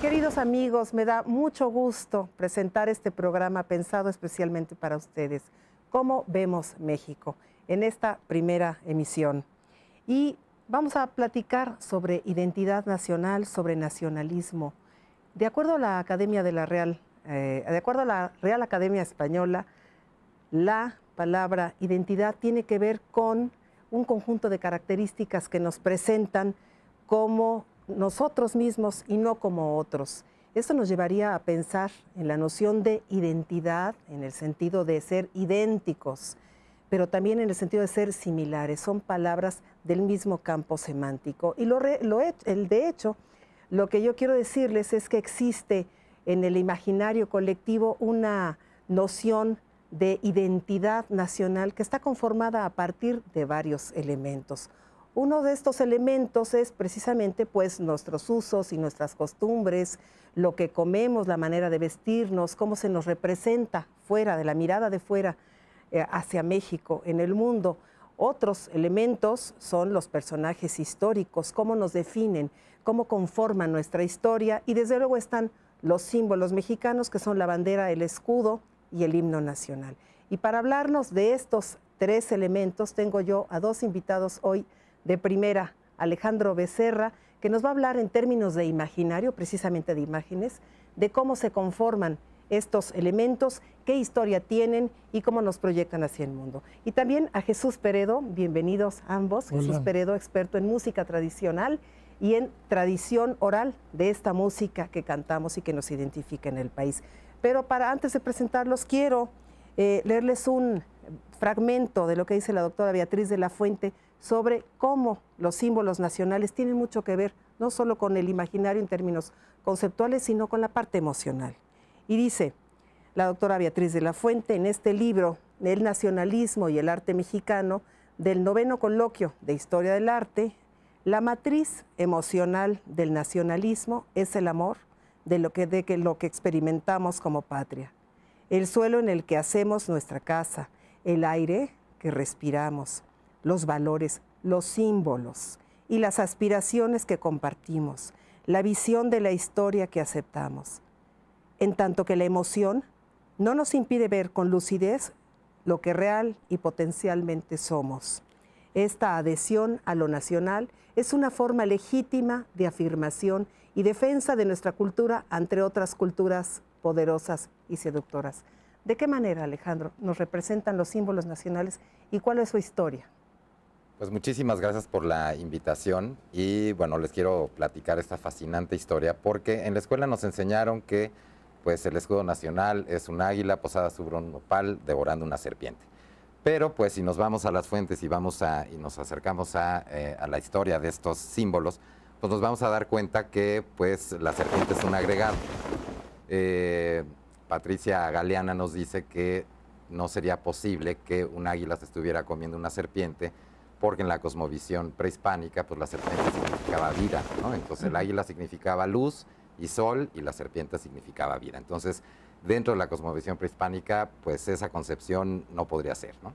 Queridos amigos, me da mucho gusto presentar este programa pensado especialmente para ustedes, ¿Cómo vemos México? en esta primera emisión. Y Vamos a platicar sobre identidad nacional, sobre nacionalismo. De acuerdo a la Academia de la Real, eh, de acuerdo a la Real Academia Española, la palabra identidad tiene que ver con un conjunto de características que nos presentan como nosotros mismos y no como otros. Esto nos llevaría a pensar en la noción de identidad, en el sentido de ser idénticos, pero también en el sentido de ser similares, son palabras del mismo campo semántico. Y el de hecho, lo que yo quiero decirles es que existe en el imaginario colectivo una noción de identidad nacional que está conformada a partir de varios elementos. Uno de estos elementos es precisamente pues nuestros usos y nuestras costumbres, lo que comemos, la manera de vestirnos, cómo se nos representa fuera de la mirada de fuera eh, hacia México en el mundo. Otros elementos son los personajes históricos, cómo nos definen, cómo conforman nuestra historia y desde luego están los símbolos mexicanos que son la bandera, el escudo y el himno nacional. Y para hablarnos de estos tres elementos tengo yo a dos invitados hoy de primera, Alejandro Becerra, que nos va a hablar en términos de imaginario, precisamente de imágenes, de cómo se conforman estos elementos, qué historia tienen y cómo nos proyectan hacia el mundo. Y también a Jesús Peredo, bienvenidos ambos, Jesús Peredo, experto en música tradicional y en tradición oral de esta música que cantamos y que nos identifica en el país. Pero para antes de presentarlos, quiero eh, leerles un fragmento de lo que dice la doctora Beatriz de la Fuente sobre cómo los símbolos nacionales tienen mucho que ver no solo con el imaginario en términos conceptuales, sino con la parte emocional. Y dice la doctora Beatriz de la Fuente en este libro, El nacionalismo y el arte mexicano, del noveno coloquio de Historia del Arte, la matriz emocional del nacionalismo es el amor de lo que, lo que experimentamos como patria, el suelo en el que hacemos nuestra casa, el aire que respiramos, los valores, los símbolos y las aspiraciones que compartimos, la visión de la historia que aceptamos en tanto que la emoción no nos impide ver con lucidez lo que real y potencialmente somos. Esta adhesión a lo nacional es una forma legítima de afirmación y defensa de nuestra cultura ante otras culturas poderosas y seductoras. ¿De qué manera, Alejandro, nos representan los símbolos nacionales y cuál es su historia? Pues muchísimas gracias por la invitación y bueno, les quiero platicar esta fascinante historia porque en la escuela nos enseñaron que pues el escudo nacional es un águila posada sobre un nopal devorando una serpiente. Pero pues si nos vamos a las fuentes y, vamos a, y nos acercamos a, eh, la historia de estos símbolos, pues nos vamos a dar cuenta que pues la serpiente es un agregado. Eh, Patricia Galeana nos dice que no sería posible que un águila se estuviera comiendo una serpiente, porque en la cosmovisión prehispánica, pues la serpiente significaba vida, ¿no? Entonces el águila significaba luz y sol, y la serpiente significaba vida. Entonces, dentro de la cosmovisión prehispánica, pues esa concepción no podría ser, ¿no?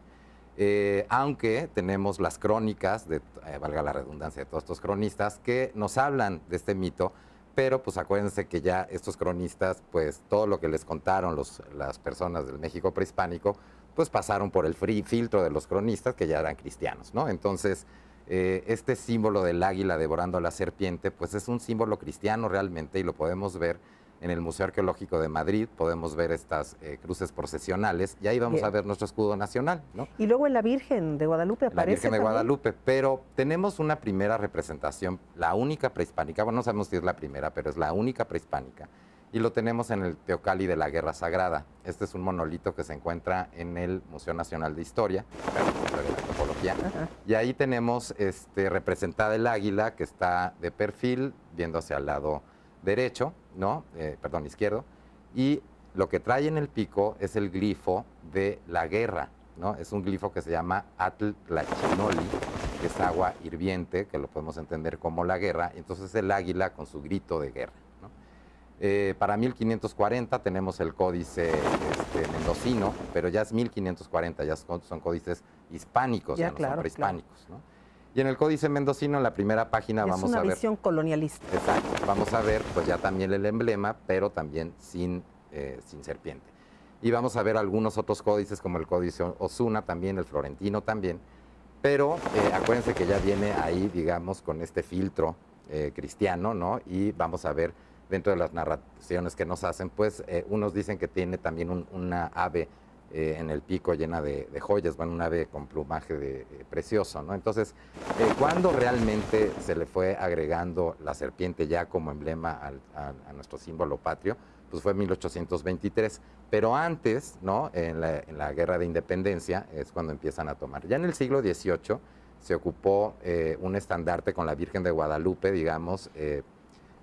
Eh, aunque tenemos las crónicas, de, eh, valga la redundancia, de todos estos cronistas que nos hablan de este mito, pero pues acuérdense que ya estos cronistas, pues todo lo que les contaron las personas del México prehispánico, pues pasaron por el filtro de los cronistas que ya eran cristianos, ¿no? Entonces, eh, este símbolo del águila devorando a la serpiente, pues es un símbolo cristiano realmente y lo podemos ver en el Museo Arqueológico de Madrid, podemos ver estas eh, cruces procesionales y ahí vamos a ver nuestro escudo nacional. Y luego en la Virgen de Guadalupe aparece. La Virgen de Guadalupe, pero tenemos una primera representación, la única prehispánica, bueno, no sabemos si es la primera, pero es la única prehispánica y lo tenemos en el Teocali de la Guerra Sagrada. Este es un monolito que se encuentra en el Museo Nacional de Historia, de Antropología. Y ahí tenemos este, representada el águila que está de perfil, viendo al lado derecho, ¿no? Eh, perdón, izquierdo. Y lo que trae en el pico es el glifo de la guerra, ¿no? Es un glifo que se llama Atl que es agua hirviente, que lo podemos entender como la guerra. Entonces el águila con su grito de guerra. Eh, para 1540 tenemos el códice este, mendocino, pero ya es 1540, ya son, códices hispánicos, ya, no son prehispánicos. Y en el Códice Mendocino, en la primera página, vamos a ver. Es una visión colonialista. Exacto. Vamos a ver, pues ya también el emblema, pero también sin, eh, sin serpiente. Y vamos a ver algunos otros códices, como el Códice Osuna también, el Florentino también. Pero eh, acuérdense que ya viene ahí, digamos, con este filtro cristiano, ¿no? Y vamos a ver dentro de las narraciones que nos hacen, pues eh, unos dicen que tiene también una ave eh, en el pico llena de, joyas, bueno, una ave con plumaje eh, precioso, ¿no? Entonces, ¿cuándo realmente se le fue agregando la serpiente ya como emblema a, nuestro símbolo patrio? Pues fue en 1823, pero antes, ¿no? En la, en la, guerra de independencia es cuando empiezan a tomar. Ya en el siglo XVIII se ocupó un estandarte con la Virgen de Guadalupe, digamos,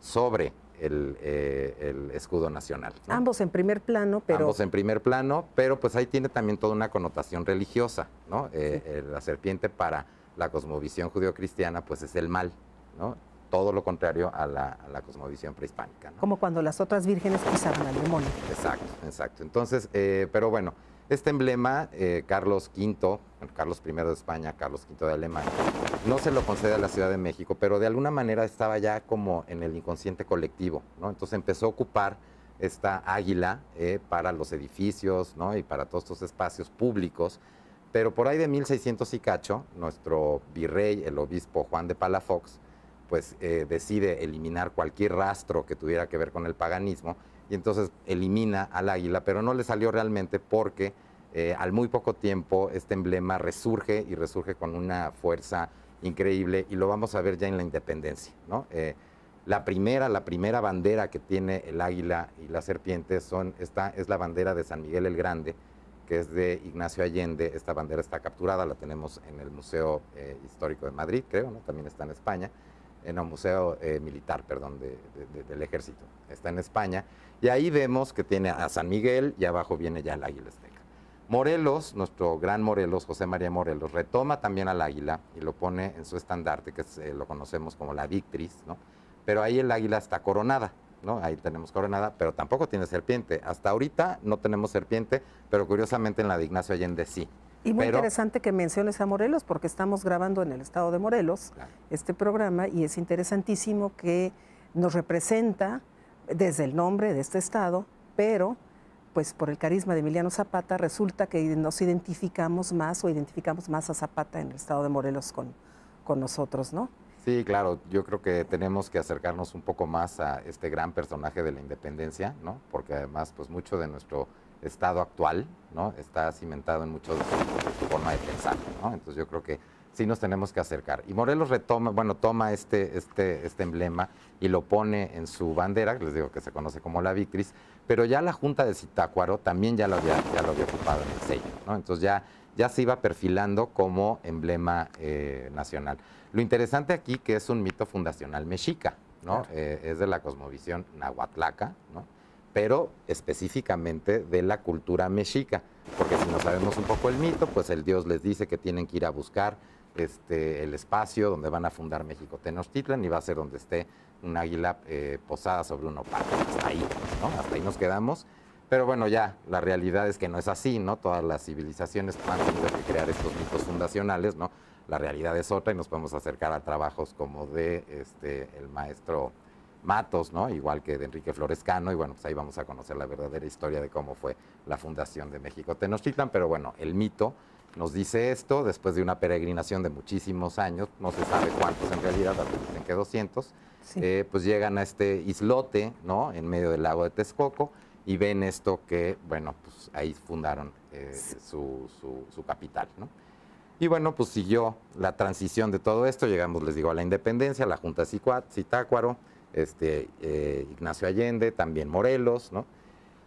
sobre eh, el, escudo nacional. Ambos en primer plano, pero... Ambos en primer plano, pero pues ahí tiene también toda una connotación religiosa, ¿no? Eh, eh, la serpiente para la cosmovisión judeocristiana pues es el mal, ¿no? Todo lo contrario a la, cosmovisión prehispánica. Como cuando las otras vírgenes pisaron al demonio. Exacto, exacto. Entonces, pero bueno, este emblema, eh, Carlos V, Carlos I de España, Carlos V de Alemania, no se lo concede a la Ciudad de México, pero de alguna manera estaba ya como en el inconsciente colectivo, Entonces empezó a ocupar esta águila eh, para los edificios, Y para todos estos espacios públicos. Pero por ahí de 1600 y cacho, nuestro virrey, el obispo Juan de Palafox, pues eh, decide eliminar cualquier rastro que tuviera que ver con el paganismo y entonces elimina al águila, pero no le salió realmente porque eh, al muy poco tiempo este emblema resurge y resurge con una fuerza increíble y lo vamos a ver ya en la independencia. Eh, la primera, la primera bandera que tiene el águila y la serpiente son, esta es la bandera de San Miguel el Grande, que es de Ignacio Allende. Esta bandera está capturada, la tenemos en el Museo eh, Histórico de Madrid, creo, también está en España en el Museo eh, Militar, perdón, del Ejército. Está en España. Y ahí vemos que tiene a San Miguel y abajo viene ya el águila azteca. Morelos, nuestro gran Morelos, José María Morelos, retoma también al águila y lo pone en su estandarte, que eh, lo conocemos como la Victris, ¿no? Pero ahí el águila está coronada, ¿no? Ahí tenemos coronada, pero tampoco tiene serpiente. Hasta ahorita no tenemos serpiente, pero curiosamente en la de Ignacio Allende sí. Y muy interesante que menciones a Morelos, porque estamos grabando en el estado de Morelos este programa y es interesantísimo que nos representa desde el nombre de este estado, pero pues por el carisma de Emiliano Zapata resulta que nos identificamos más o identificamos más a Zapata en el estado de Morelos con, con nosotros, ¿no? Sí, claro, yo creo que tenemos que acercarnos un poco más a este gran personaje de la independencia, ¿no? Porque además, pues mucho de nuestro Estado actual, ¿no? Está cimentado en muchos forma de pensar, ¿no? Entonces yo creo que sí nos tenemos que acercar. Y Morelos retoma, bueno, toma este, este, este emblema y lo pone en su bandera, que les digo que se conoce como la Victris, pero ya la Junta de Zitácuaro también ya lo había, ya lo había ocupado en el sello, ¿no? Entonces ya, ya se iba perfilando como emblema eh, nacional. Lo interesante aquí que es un mito fundacional mexica, ¿no? Eh, es de la cosmovisión nahuatlaca, ¿no? pero específicamente de la cultura mexica, porque si no sabemos un poco el mito, pues el dios les dice que tienen que ir a buscar este, el espacio donde van a fundar México Tenochtitlan y va a ser donde esté un águila eh, posada sobre un opaco, Hasta ahí, Hasta ahí nos quedamos. Pero bueno, ya la realidad es que no es así, ¿no? Todas las civilizaciones han tenido que crear estos mitos fundacionales, ¿no? La realidad es otra y nos podemos acercar a trabajos como de este, el maestro Matos, ¿no? Igual que de Enrique Florescano, y bueno, pues ahí vamos a conocer la verdadera historia de cómo fue la fundación de México Tenochtitlan, pero bueno, el mito nos dice esto después de una peregrinación de muchísimos años, no se sabe cuántos en realidad, dicen que 200, eh, pues llegan a este islote, ¿no? En medio del lago de Texcoco y ven esto que, bueno, pues ahí fundaron eh, su, capital, ¿no? Y bueno, pues siguió la transición de todo esto, llegamos, les digo, a la independencia, la Junta Citácuaro, este, eh, Ignacio Allende, también Morelos, ¿no?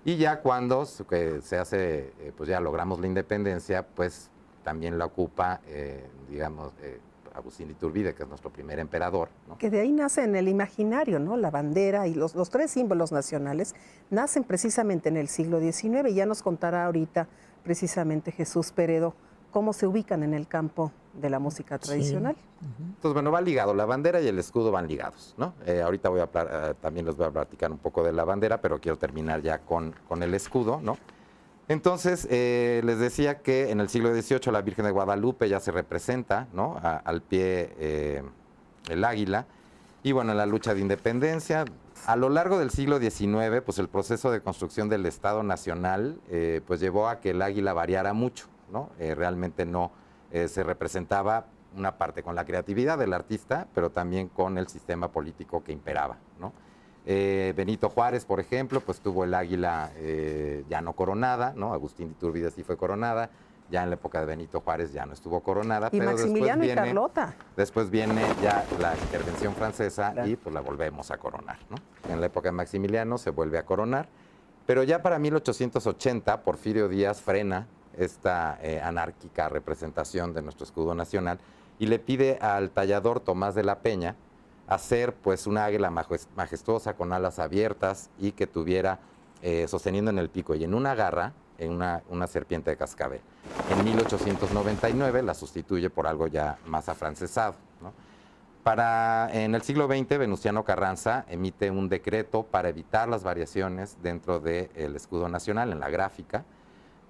Y ya cuando se hace, eh, pues ya logramos la independencia, pues también la ocupa, eh, digamos, eh, Agustín Iturbide, que es nuestro primer emperador. Que de ahí nace en el imaginario, ¿no? La bandera y los, los tres símbolos nacionales nacen precisamente en el siglo XIX. Y ya nos contará ahorita precisamente Jesús Peredo cómo se ubican en el campo de la música tradicional. Entonces, bueno, va ligado, la bandera y el escudo van ligados, ¿no? Eh, ahorita voy a eh, también les voy a platicar un poco de la bandera, pero quiero terminar ya con, el escudo, ¿no? Entonces, eh, les decía que en el siglo XVIII la Virgen de Guadalupe ya se representa, ¿no? al pie el águila. Y bueno, en la lucha de independencia, a lo largo del siglo XIX, pues el proceso de construcción del Estado Nacional, pues llevó a que el águila variara mucho, ¿no? realmente no eh, se representaba una parte con la creatividad del artista, pero también con el sistema político que imperaba. Eh, Benito Juárez, por ejemplo, pues tuvo el águila eh, ya no coronada, Agustín de Iturbide sí fue coronada, ya en la época de Benito Juárez ya no estuvo coronada. Y pero Maximiliano después viene, y Carlota. Después viene ya la intervención francesa y pues la volvemos a coronar, En la época de Maximiliano se vuelve a coronar, pero ya para 1880 Porfirio Díaz frena esta eh, anárquica representación de nuestro escudo nacional, y le pide al tallador Tomás de la Peña hacer pues una águila majestuosa con alas abiertas y que tuviera eh, sosteniendo en el pico y en una garra en una, serpiente de cascabel. En 1899 la sustituye por algo ya más afrancesado. Para, en el siglo XX, Venustiano Carranza emite un decreto para evitar las variaciones dentro del escudo nacional en la gráfica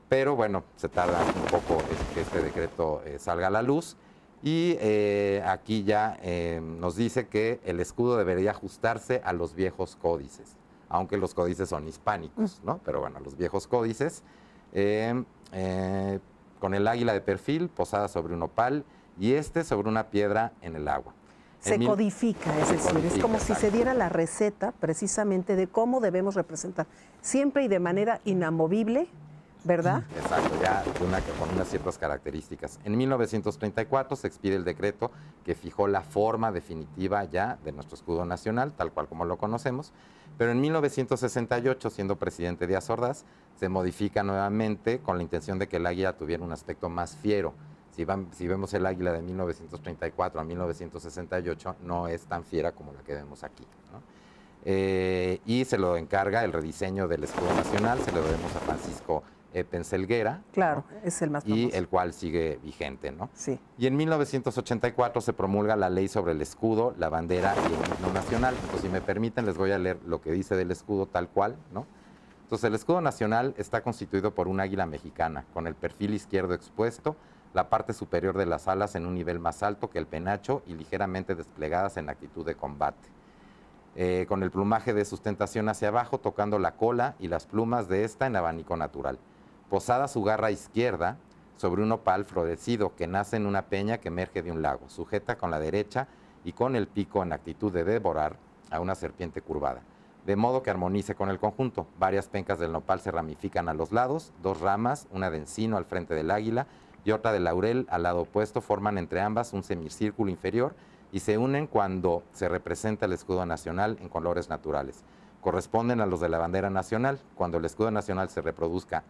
pero bueno, se tarda un poco que este decreto eh, salga a la luz. Y eh, aquí ya em, nos dice que el escudo debería ajustarse a los viejos códices, aunque los códices son hispánicos, ¿no? Pero bueno, los viejos códices, em, eh, con el águila de perfil posada sobre un opal y este sobre una piedra en el agua. Se codifica, es decir, es como si se diera la receta precisamente de cómo debemos representar, siempre y de manera inamovible ¿verdad? Exacto, ya con unas ciertas características. En 1934 se expide el decreto que fijó la forma definitiva ya de nuestro escudo nacional, tal cual como lo conocemos, pero en 1968, siendo presidente de Ordaz, se modifica nuevamente con la intención de que el águila tuviera un aspecto más fiero. Si, si vemos el águila de 1934 a 1968, no es tan fiera como la que vemos aquí. Eh, y se lo encarga el rediseño del escudo nacional, se lo debemos a Francisco eh, Penselguera. Claro, es el más famoso. Y el cual sigue vigente, ¿no? Sí. Y en 1984 se promulga la ley sobre el escudo, la bandera y el himno nacional. Pues, si me permiten, les voy a leer lo que dice del escudo tal cual, ¿no? Entonces, el escudo nacional está constituido por un águila mexicana, con el perfil izquierdo expuesto, la parte superior de las alas en un nivel más alto que el penacho y ligeramente desplegadas en actitud de combate. Eh, con el plumaje de sustentación hacia abajo, tocando la cola y las plumas de esta en abanico natural. Posada su garra izquierda sobre un nopal florecido que nace en una peña que emerge de un lago. Sujeta con la derecha y con el pico en actitud de devorar a una serpiente curvada. De modo que armonice con el conjunto. Varias pencas del nopal se ramifican a los lados, dos ramas, una de encino al frente del águila y otra de laurel al lado opuesto, forman entre ambas un semicírculo inferior y se unen cuando se representa el escudo nacional en colores naturales. Corresponden a los de la bandera nacional. Cuando el escudo nacional se reproduzca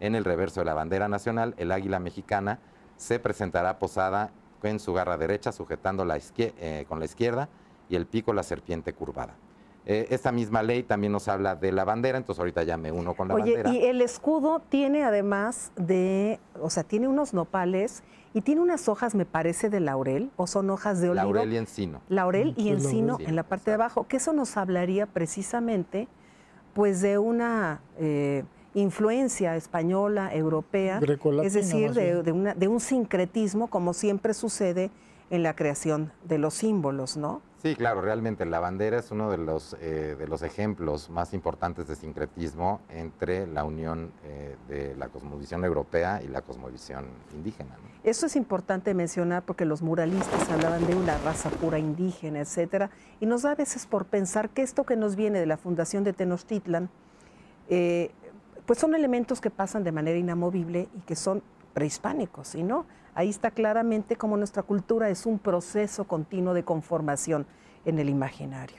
en el reverso de la bandera nacional, el águila mexicana se presentará posada en su garra derecha, sujetando eh, con la izquierda, y el pico la serpiente curvada. Eh, esta misma ley también nos habla de la bandera, entonces ahorita ya me uno con la Oye, Y el escudo tiene además de, o sea, tiene unos nopales y tiene unas hojas, me parece, de laurel, o son hojas de olivo. Laurel y encino. Laurel mm, y pues encino en la parte de abajo, que eso nos hablaría precisamente, pues, de una eh, influencia española, europea, es decir, de, una, de, un sincretismo como siempre sucede en la creación de los símbolos, ¿no? Sí, claro, realmente la bandera es uno de los, eh, de los ejemplos más importantes de sincretismo entre la unión eh, de la cosmovisión europea y la cosmovisión indígena. Eso es importante mencionar porque los muralistas hablaban de una raza pura indígena, etcétera, y nos da a veces por pensar que esto que nos viene de la fundación de Tenochtitlan eh, pues son elementos que pasan de manera inamovible y que son prehispánicos, ¿y no? Ahí está claramente cómo nuestra cultura es un proceso continuo de conformación en el imaginario.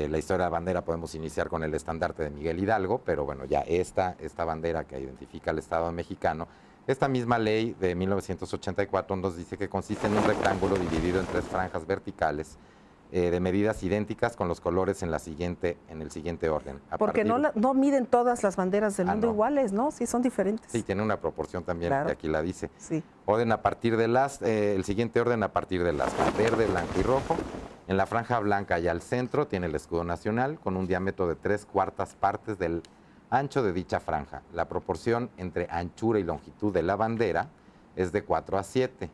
Eh, la historia de la bandera podemos iniciar con el estandarte de Miguel Hidalgo, pero bueno, ya esta, esta bandera que identifica al Estado mexicano, esta misma ley de 1984 nos dice que consiste en un rectángulo dividido en tres franjas verticales eh, de medidas idénticas con los colores en, la siguiente, en el siguiente orden. Porque no, no miden todas las banderas del ah, mundo iguales, ¿no? Sí, son diferentes. Sí, tiene una proporción también, que aquí la dice. Orden a partir de las, eh, el siguiente orden a partir de las, verde, blanco y rojo. En la franja blanca y al centro tiene el escudo nacional con un diámetro de tres cuartas partes del ancho de dicha franja. La proporción entre anchura y longitud de la bandera es de 4 a 7.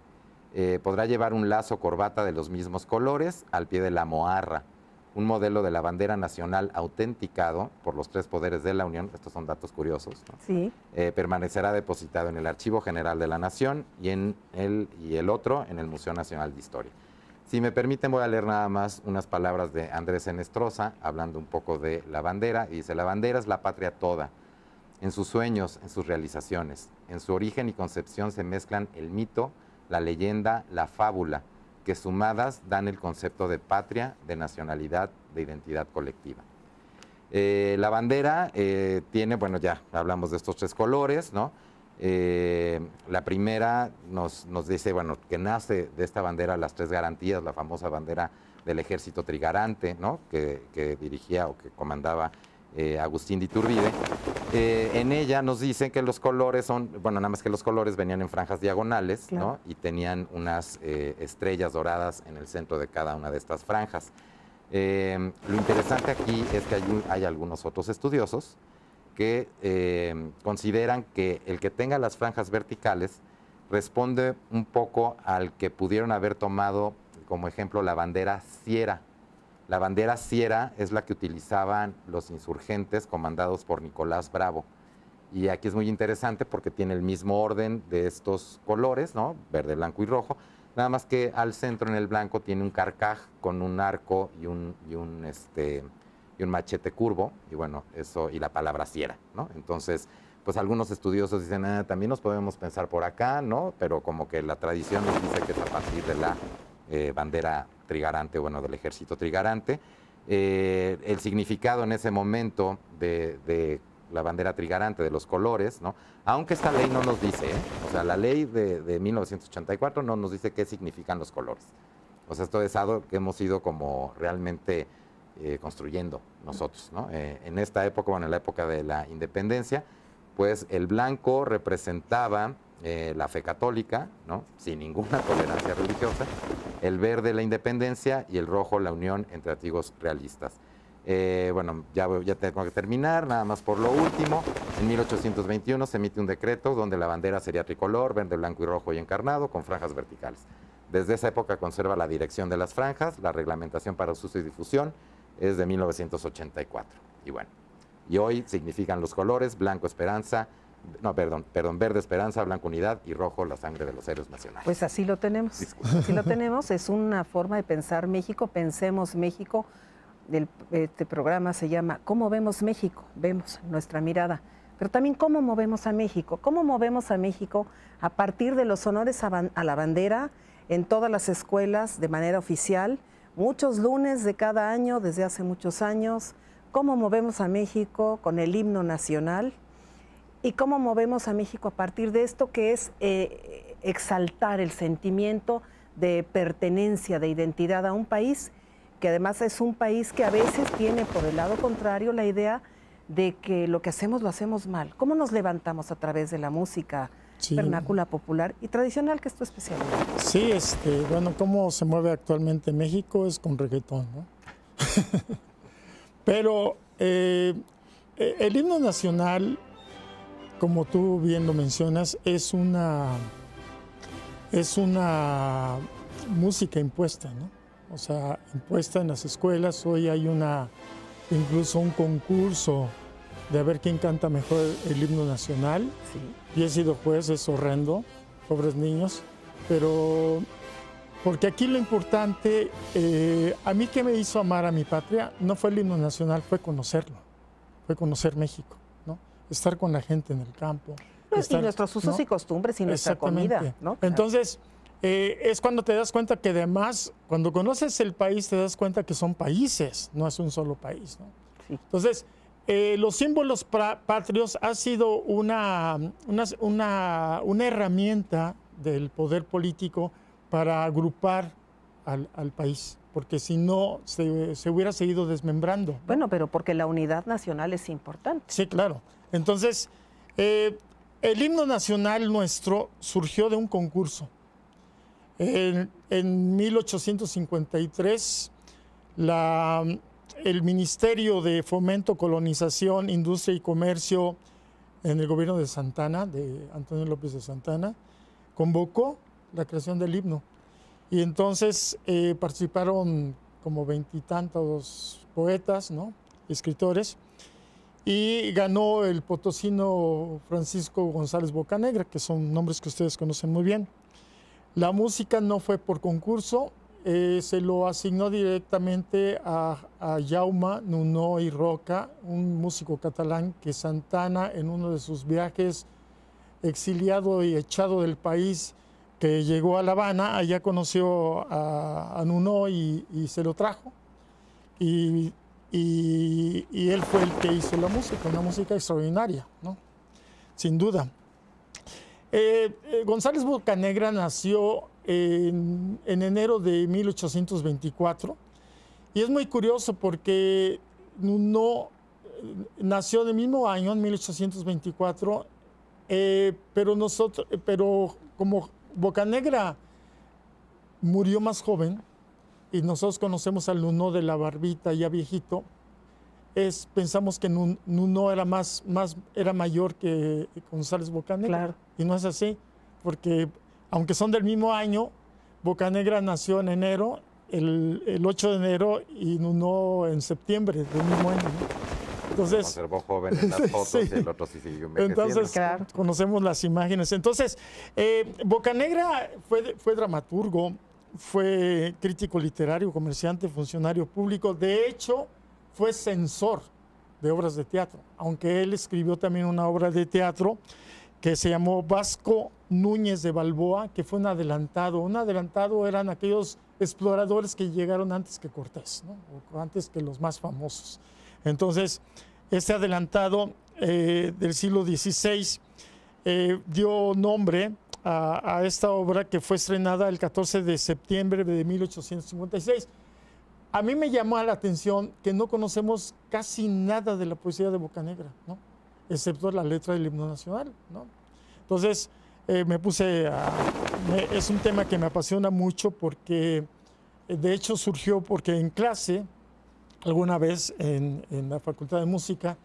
Eh, podrá llevar un lazo corbata de los mismos colores al pie de la moarra, un modelo de la bandera nacional autenticado por los tres poderes de la Unión, estos son datos curiosos, sí. Eh, permanecerá depositado en el Archivo General de la Nación y, en el, y el otro en el Museo Nacional de Historia. Si me permiten, voy a leer nada más unas palabras de Andrés Enestrosa, hablando un poco de la bandera. Y dice, la bandera es la patria toda, en sus sueños, en sus realizaciones. En su origen y concepción se mezclan el mito, la leyenda, la fábula, que sumadas dan el concepto de patria, de nacionalidad, de identidad colectiva. Eh, la bandera eh, tiene, bueno, ya hablamos de estos tres colores, ¿no? Eh, la primera nos, dice, bueno, que nace de esta bandera las tres garantías, la famosa bandera del ejército trigarante, ¿no? Que, que dirigía o que comandaba eh, Agustín de Iturbide. Eh, en ella nos dicen que los colores son, bueno, nada más que los colores venían en franjas diagonales, ¿no? Y tenían unas eh, estrellas doradas en el centro de cada una de estas franjas. lo interesante aquí es que hay algunos otros estudiosos que consideran que el que tenga las franjas verticales responde un poco al que pudieron haber tomado como ejemplo la bandera Sierra la bandera Sierra es la que utilizaban los insurgentes comandados por Nicolás Bravo. Y aquí es muy interesante porque tiene el mismo orden de estos colores, ¿no? Verde, blanco y rojo. Nada más que al centro en el blanco tiene un carcaj con un arco y un, este, y un machete curvo. Y bueno, eso y la palabra Sierra, ¿no? Entonces, pues algunos estudiosos dicen, ah, también nos podemos pensar por acá, ¿no? Pero como que la tradición nos dice que es a partir de la eh, bandera Trigarante, bueno, del ejército Trigarante. Eh, el significado en ese momento de, la bandera Trigarante, de los colores, ¿no? Aunque esta ley no nos dice, ¿eh? o sea, la ley de, 1984 no nos dice qué significan los colores. O sea, esto es algo que hemos ido como realmente eh, construyendo nosotros, ¿no? en esta época, bueno, en la época de la independencia, pues el blanco representaba la fe católica, ¿no? sin ninguna tolerancia religiosa, el verde la independencia y el rojo la unión entre antiguos realistas. Eh, bueno, ya, ya tengo que terminar, nada más por lo último. En 1821 se emite un decreto donde la bandera sería tricolor, verde, blanco y rojo y encarnado, con franjas verticales. Desde esa época conserva la dirección de las franjas, la reglamentación para su uso y difusión es de 1984. Y bueno, y hoy significan los colores blanco esperanza, no, perdón, perdón, verde esperanza, blanco unidad y rojo la sangre de los héroes nacionales. Pues así lo tenemos. Así lo tenemos, es una forma de pensar México, pensemos México. este programa se llama ¿Cómo vemos México? Vemos nuestra mirada, pero también cómo movemos a México, cómo movemos a México a partir de los honores a la bandera en todas las escuelas de manera oficial, muchos lunes de cada año, desde hace muchos años, cómo movemos a México con el himno nacional, y cómo movemos a México a partir de esto que es eh, exaltar el sentimiento de pertenencia, de identidad a un país, que además es un país que a veces tiene por el lado contrario la idea de que lo que hacemos lo hacemos mal. ¿Cómo nos levantamos a través de la música vernácula popular y tradicional, que es tu especialidad? Sí, este, bueno, cómo se mueve actualmente México es con reggaetón, ¿no? Pero eh, eh, el himno nacional como tú bien lo mencionas, es una, es una música impuesta, ¿no? O sea, impuesta en las escuelas. Hoy hay una, incluso un concurso de a ver quién canta mejor el himno nacional. Sí. Y he sido juez, es horrendo, pobres niños. Pero, porque aquí lo importante, eh, a mí que me hizo amar a mi patria, no fue el himno nacional, fue conocerlo, fue conocer México estar con la gente en el campo. nuestros usos y costumbres y nuestra comida. Entonces, eh, es cuando te das cuenta que además, cuando conoces el país, te das cuenta que son países, no es un solo país. Entonces, eh, los símbolos patrios ha sido una, una, herramienta del poder político para agrupar al, país, porque si no se, hubiera seguido desmembrando. Bueno, pero porque la unidad nacional es importante. Sí, claro. Entonces, eh, el himno nacional nuestro surgió de un concurso. En, 1853, el Ministerio de Fomento, Colonización, Industria y Comercio en el gobierno de Santana, de Antonio López de Santana, convocó la creación del himno. Y entonces eh, participaron como veintitantos poetas, ¿no? escritores y ganó el potosino Francisco González Bocanegra, que son nombres que ustedes conocen muy bien. La música no fue por concurso, eh, se lo asignó directamente a, a Jauma Nuno y Roca, un músico catalán que Santana en uno de sus viajes exiliado y echado del país que llegó a La Habana, allá conoció a, a Nuno y, y se lo trajo. Y y, él fue el que hizo la música, una música extraordinaria, Sin duda. Eh, eh, González Bocanegra nació en, enero de 1824 y es muy curioso porque no nació del mismo año, en 1824, eh, pero nosotros, pero como Bocanegra murió más joven, y nosotros conocemos al Nuno de la barbita ya viejito, es, pensamos que Nuno era, más, más, era mayor que González Bocanegra. Y no es así, porque aunque son del mismo año, Bocanegra nació en enero, el, 8 de enero, y Nuno en septiembre del mismo año. Entonces, joven Entonces, conocemos las imágenes. Entonces, eh, Bocanegra fue, fue dramaturgo, fue crítico literario, comerciante, funcionario público. De hecho, fue censor de obras de teatro, aunque él escribió también una obra de teatro que se llamó Vasco Núñez de Balboa, que fue un adelantado. Un adelantado eran aquellos exploradores que llegaron antes que Cortés, antes que los más famosos. Entonces, este adelantado eh, del siglo XVI eh, dio nombre a, esta obra que fue estrenada el 14 de septiembre de 1856. A mí me llamó la atención que no conocemos casi nada de la poesía de Bocanegra, ¿no? excepto la letra del himno nacional. ¿no? Entonces, eh, me puse a... es un tema que me apasiona mucho porque, eh, de hecho, surgió porque en clase, alguna vez en la Facultad de Música,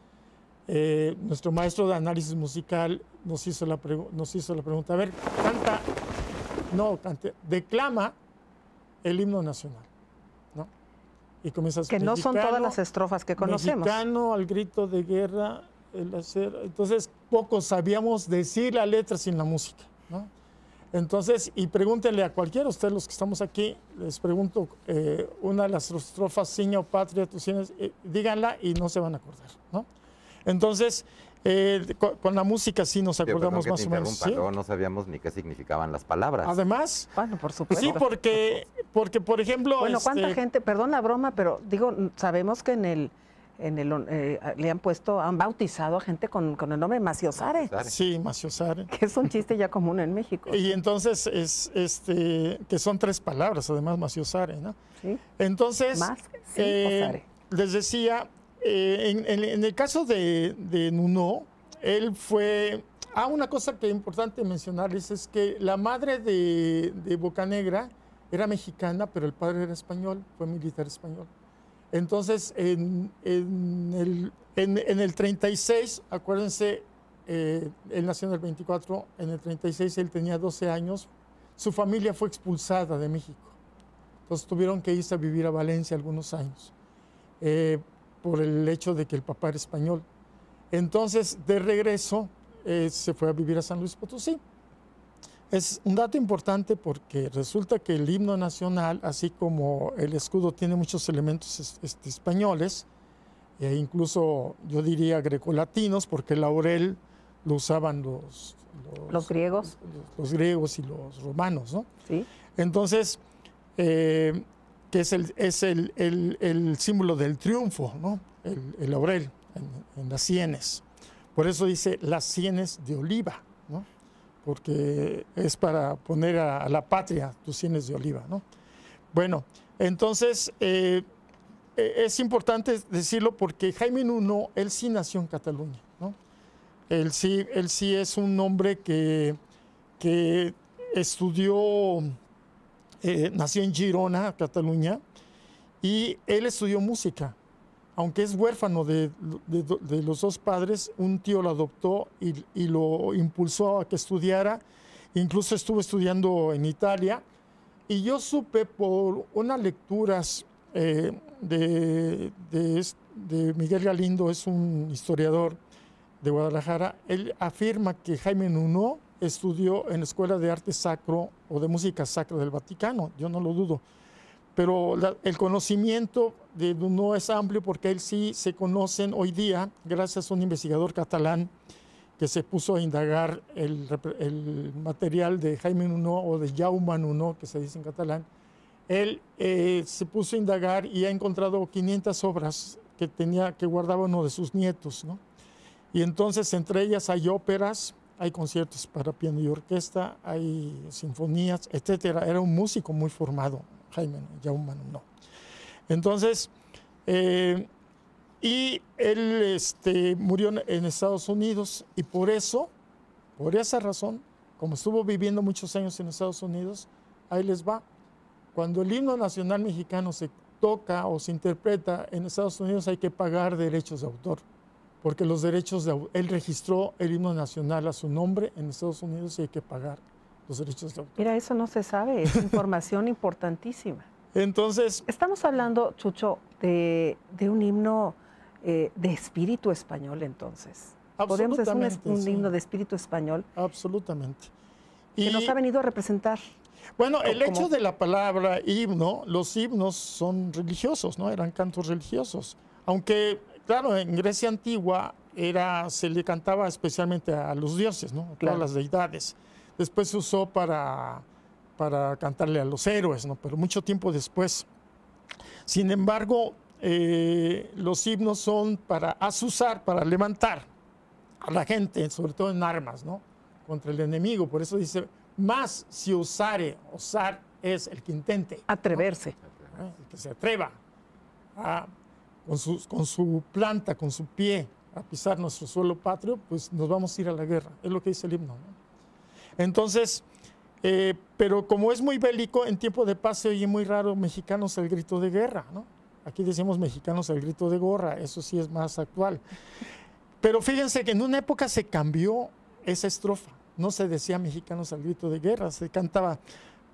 eh, nuestro maestro de análisis musical nos hizo la, nos hizo la pregunta, a ver, canta, no, cante, declama el himno nacional, ¿no? Y comienza decir: Que no son todas las estrofas que conocemos. Mexicano, al grito de guerra, el hacer... Entonces, pocos sabíamos decir la letra sin la música, ¿no? Entonces, y pregúntenle a cualquiera de ustedes, los que estamos aquí, les pregunto eh, una de las estrofas, Siña o Patria, tus eh, díganla y no se van a acordar, ¿no? Entonces, eh, con, la música sí nos acordamos más o menos. No sabíamos ni qué significaban las palabras. Además. Bueno, por supuesto. Sí, porque, porque por ejemplo. Bueno, ¿cuánta este gente? Perdón la broma, pero digo, sabemos que en el. En el, eh, le han puesto, han bautizado a gente con, el nombre Maciosare. Sí, Maciosare. Que es un chiste ya común en México. Y entonces, es este que son tres palabras, además, Maciosare, ¿no? Sí. Entonces, Más, eh, les decía, eh, en, el caso de, de Nuno, él fue... Ah, una cosa que es importante mencionarles es que la madre de, de Bocanegra era mexicana, pero el padre era español, fue militar español. Entonces, en, en, el, 36, acuérdense, eh, él nació en el 24, en el 36 él tenía 12 años, su familia fue expulsada de México. Entonces tuvieron que irse a vivir a Valencia algunos años. Eh, por el hecho de que el papá era español. Entonces, de regreso, eh, se fue a vivir a San Luis Potosí. Es un dato importante porque resulta que el himno nacional, así como el escudo, tiene muchos elementos este, españoles, e incluso yo diría grecolatinos, porque el laurel lo usaban los, los, griegos. Los, griegos y los romanos, ¿no? Sí. Entonces, eh, que es el, símbolo del triunfo, ¿no? el, laurel en, las sienes. Por eso dice las sienes de oliva, porque es para poner a, la patria tus sienes de oliva. ¿no? Bueno, entonces eh, e, es importante decirlo porque Jaime Nuno, él sí nació en Cataluña. ¿no? Él, sí, él sí es un hombre que, que estudió eh, nació en Girona, Cataluña, y él estudió música. Aunque es huérfano de, los dos padres, un tío lo adoptó y, lo impulsó a que estudiara. Incluso estuvo estudiando en Italia. Y yo supe por unas lecturas eh, de, de Miguel Galindo, es un historiador de Guadalajara, él afirma que Jaime Nuno estudió en la Escuela de Arte Sacro o de Música Sacra del Vaticano, yo no lo dudo. Pero el conocimiento de no es amplio porque él sí se conocen hoy día gracias a un investigador catalán que se puso a indagar el, material de Jaime Nuno o de Jaume Uno, que se dice en catalán. Él eh, se puso a indagar y ha encontrado 500 obras que, tenía, que guardaba uno de sus nietos. ¿no? Y entonces entre ellas hay óperas, hay conciertos para piano y orquesta, hay sinfonías, etc. Era un músico muy formado, Jaime Yaumano, no. Entonces, eh, y él este, murió en Estados Unidos y por eso, por esa razón, como estuvo viviendo muchos años en Estados Unidos, ahí les va. Cuando el himno nacional mexicano se toca o se interpreta en Estados Unidos hay que pagar derechos de autor porque los derechos de él registró el himno nacional a su nombre en Estados Unidos y hay que pagar los derechos de autor. Mira, eso no se sabe, es información importantísima. Entonces. Estamos hablando, Chucho, de, un himno eh, de espíritu español, entonces. Podemos decir un, himno de espíritu español. Absolutamente. Y, que nos ha venido a representar. Bueno, el hecho de la palabra himno, los himnos son religiosos, ¿no? Eran cantos religiosos. Aunque Claro, en Grecia antigua era, se le cantaba especialmente a los dioses, A todas las deidades. Después se usó para, para cantarle a los héroes, ¿no? Pero mucho tiempo después. Sin embargo, eh, los himnos son para asusar, para levantar a la gente, sobre todo en armas, ¿no? Contra el enemigo. Por eso dice, más si usare, osar es el que intente. Atreverse. El que se atreva a con su, planta, con su pie, a pisar nuestro suelo patrio, pues nos vamos a ir a la guerra. Es lo que dice el himno. Entonces, eh, pero como es muy bélico, en tiempo de paz se oye muy raro mexicanos el grito de guerra. ¿no? Aquí decimos mexicanos el grito de gorra, eso sí es más actual. Pero fíjense que en una época se cambió esa estrofa. No se decía mexicanos al grito de guerra, se cantaba,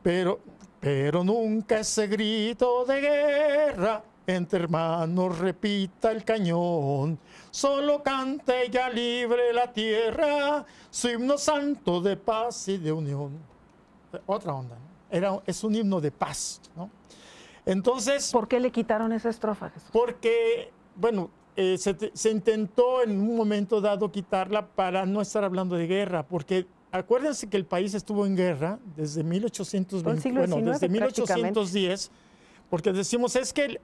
pero, pero nunca ese grito de guerra entre hermanos repita el cañón, solo cante ya libre la tierra, su himno santo de paz y de unión. Otra onda, Era, es un himno de paz, ¿no? Entonces... ¿Por qué le quitaron esa estrofa, Jesús? Porque, bueno, eh, se, se intentó en un momento dado quitarla para no estar hablando de guerra, porque acuérdense que el país estuvo en guerra desde 1820, bueno, desde 1810 porque decimos, es que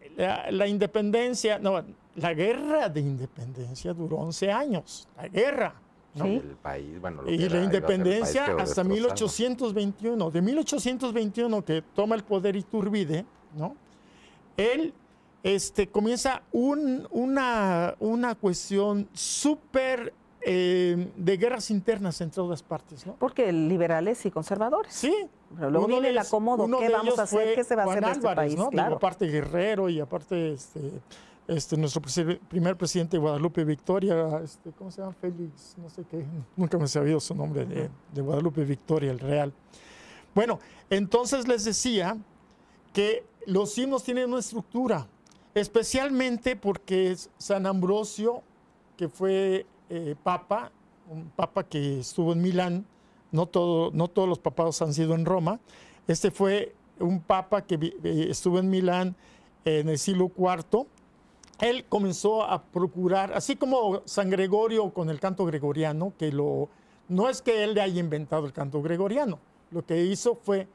la, independencia, no, la guerra de independencia duró 11 años, la guerra. ¿no? y la independencia hasta 1821. De 1821 que toma el poder Iturbide, ¿no? él este, comienza una, una cuestión súper eh, de guerras internas en todas partes. ¿no? Porque liberales y conservadores. Sí, luego uno acomodo, ¿qué vamos a hacer? ¿Qué se va a hacer en este país? aparte Guerrero y aparte este, este nuestro primer presidente de Guadalupe Victoria, este, ¿cómo se llama? Félix, no sé qué, nunca me he sabido su nombre, de, Guadalupe Victoria, el real. Bueno, entonces les decía que los himnos tienen una estructura, especialmente porque San Ambrosio, que fue eh, papa, un papa que estuvo en Milán, no, no todos los papados han sido en Roma. Este fue un papa que eh, estuvo en Milán en el siglo IV. Él comenzó a procurar, así como San Gregorio con el canto gregoriano, que lo, no es que él le haya inventado el canto gregoriano, lo que hizo fue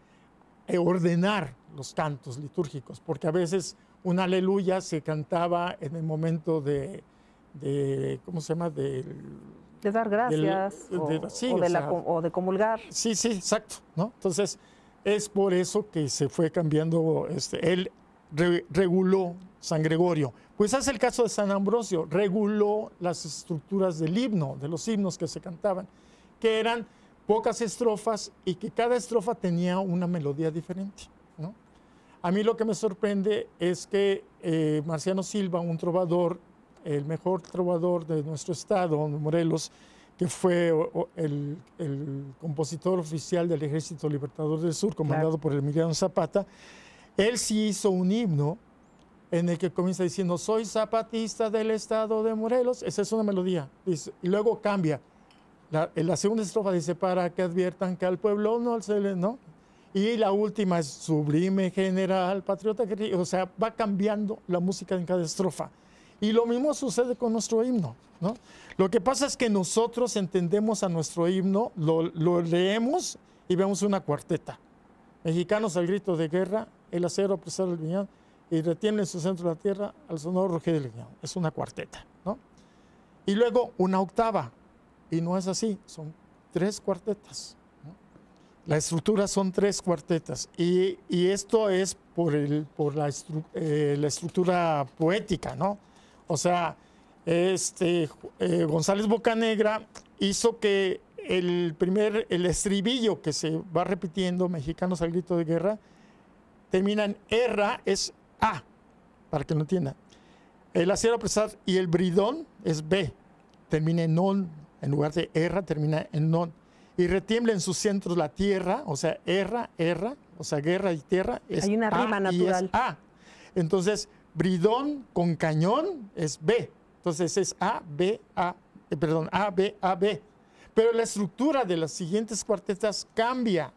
eh, ordenar los cantos litúrgicos, porque a veces un aleluya se cantaba en el momento de, de ¿cómo se llama?, del de dar gracias o, de, comulgar. Sí, sí, exacto. ¿no? Entonces, es por eso que se fue cambiando, este, él reguló San Gregorio. Pues hace el caso de San Ambrosio, reguló las estructuras del himno, de los himnos que se cantaban, que eran pocas estrofas y que cada estrofa tenía una melodía diferente. A mí lo que me sorprende es que eh, Marciano Silva, un trovador el mejor trovador de nuestro estado, Morelos, que fue el, compositor oficial del Ejército Libertador del Sur, comandado por Emiliano Zapata, él sí hizo un himno en el que comienza diciendo, soy zapatista del estado de Morelos, esa es una melodía, y luego cambia. La, en la segunda estrofa dice, para que adviertan que al pueblo no al ¿no? Y la última es sublime general, patriota, o sea, va cambiando la música en cada estrofa. Y lo mismo sucede con nuestro himno. ¿no? Lo que pasa es que nosotros entendemos a nuestro himno, lo, leemos y vemos una cuarteta. Mexicanos al grito de guerra, el acero apresará el viñón y retiene en su centro la tierra al sonoro rojero del viñón. Es una cuarteta. ¿no? Y luego una octava. Y no es así, son tres cuartetas. La estructura son tres cuartetas. Y, esto es por, la, eh, la, estructura poética, ¿no? O sea, este, eh, González Bocanegra hizo que el primer, el estribillo que se va repitiendo, mexicanos al grito de guerra, termina en erra, es A, para que no entienda. El acero apresado y el bridón es B, termina en on, en lugar de erra, termina en non. Y retiembla en sus centros la tierra, o sea, erra, erra, o sea, guerra y tierra. Es una rima natural. a. Entonces, bridón con cañón es B. Entonces es A, B, A, eh, perdón, A, B, A, B. Pero la estructura de las siguientes cuartetas cambia.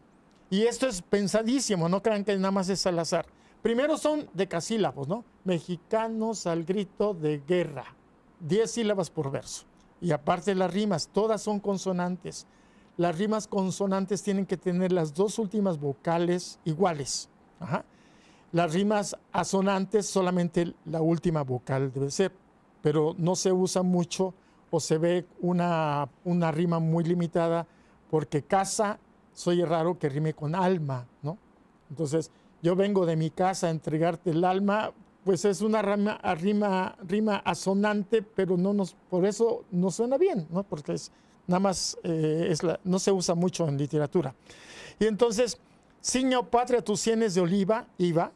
Y esto es pensadísimo, no crean que nada más es al azar. Primero son decasílabos, ¿no? Mexicanos al grito de guerra. Diez sílabas por verso. Y aparte las rimas, todas son consonantes. Las rimas consonantes tienen que tener las dos últimas vocales iguales. Ajá. Las rimas asonantes, solamente la última vocal debe ser, pero no se usa mucho o se ve una, una rima muy limitada porque casa, soy raro que rime con alma, ¿no? Entonces, yo vengo de mi casa a entregarte el alma, pues es una rima, rima, rima asonante, pero no nos, por eso no suena bien, ¿no? Porque es, nada más eh, es no se usa mucho en literatura. Y entonces, signo patria tus sienes de oliva, iba,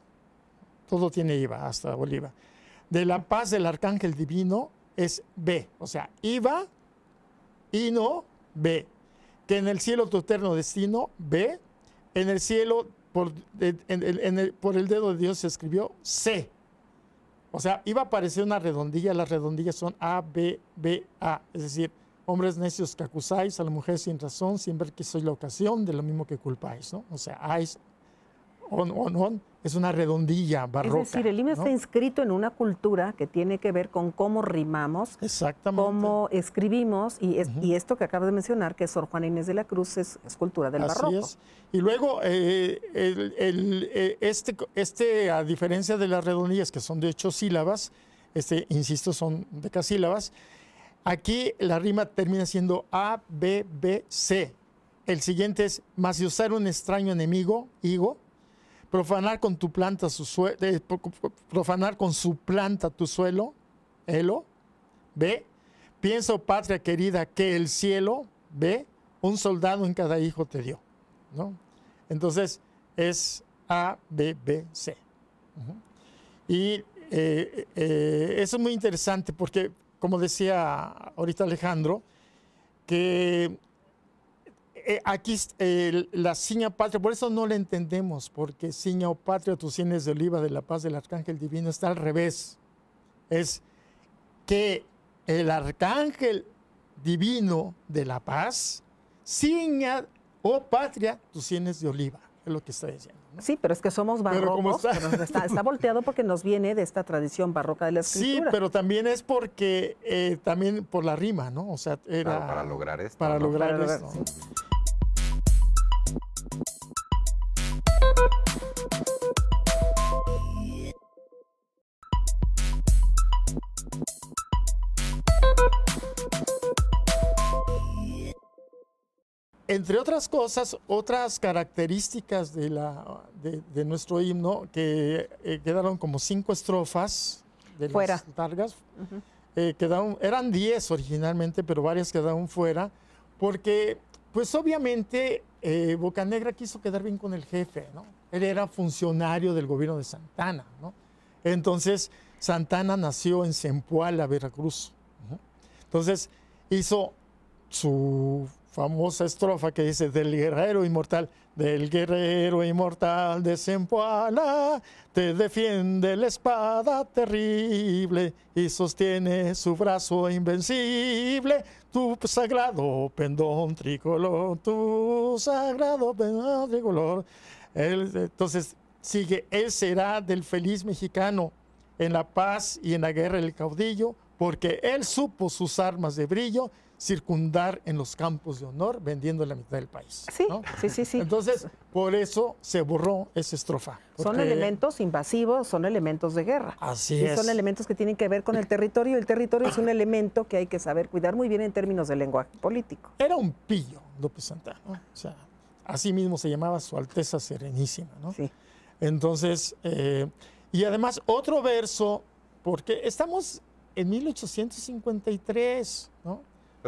todo tiene IVA, hasta Bolívar. De la paz del arcángel divino es B, o sea, IVA, no B. Que en el cielo tu eterno destino, B. En el cielo, por, eh, el, dedo de Dios se escribió C. O sea, iba a aparecer una redondilla, las redondillas son A, B, B, A, es decir, hombres necios que acusáis a la mujer sin razón, sin ver que soy la ocasión de lo mismo que culpáis, ¿no? O sea, es on, on, on, es una redondilla barroca. Es decir, el himno está inscrito en una cultura que tiene que ver con cómo rimamos, cómo escribimos, y, esto que acaba de mencionar, que es Sor Juana Inés de la Cruz es, cultura del Así barroco. Es. Y luego, eh, eh, este, este, a diferencia de las redondillas, que son de ocho sílabas, este, insisto, son de casílabas, aquí la rima termina siendo A, B, B, C. El siguiente es, más usar un extraño enemigo, higo, profanar con tu planta su eh, profanar con su planta tu suelo, Elo, ve. Pienso, patria querida, que el cielo, ve, un soldado en cada hijo te dio, ¿no? Entonces, es A, B, B, C. Y eh, eh, eso es muy interesante porque, como decía ahorita Alejandro, que eh, aquí la ciña patria, por eso no la entendemos, porque ciña o patria, tus sienes de oliva, de la paz del arcángel divino, está al revés. Es que el arcángel divino de la paz ciña o patria, tus sienes de oliva, es lo que está diciendo. Sí, pero es que somos barrocos. está... volteado porque nos viene de esta tradición barroca de la escritura. Sí, pero también es porque, eh, también por la rima, ¿no? O sea, era... para lograr esto. Para lograr esto. Entre otras cosas, otras características de, la, de, nuestro himno, que eh, quedaron como cinco estrofas de las targas, eh, quedaron, eran diez originalmente, pero varias quedaron fuera, porque pues obviamente eh, Bocanegra quiso quedar bien con el jefe, ¿no? Él era funcionario del gobierno de Santana, ¿no? Entonces, Santana nació en Sempoala, Veracruz. Entonces, hizo su famosa estrofa que dice del guerrero inmortal, del guerrero inmortal de Zempoala, te defiende la espada terrible y sostiene su brazo invencible, tu sagrado pendón tricolor, tu sagrado pendón tricolor. entonces sigue, él será del feliz mexicano en la paz y en la guerra del caudillo, porque él supo sus armas de brillo circundar en los campos de honor vendiendo la mitad del país. Sí, sí, sí, sí, Entonces, por eso se borró esa estrofa. Son elementos invasivos, son elementos de guerra. Así es. Son elementos que tienen que ver con el territorio. El territorio es un elemento que hay que saber cuidar muy bien en términos de lenguaje político. Era un pillo López Santana. O sea, así mismo se llamaba Su Alteza Serenísima. ¿no? Sí. Entonces, eh, y además otro verso, porque estamos en 1853, ¿no?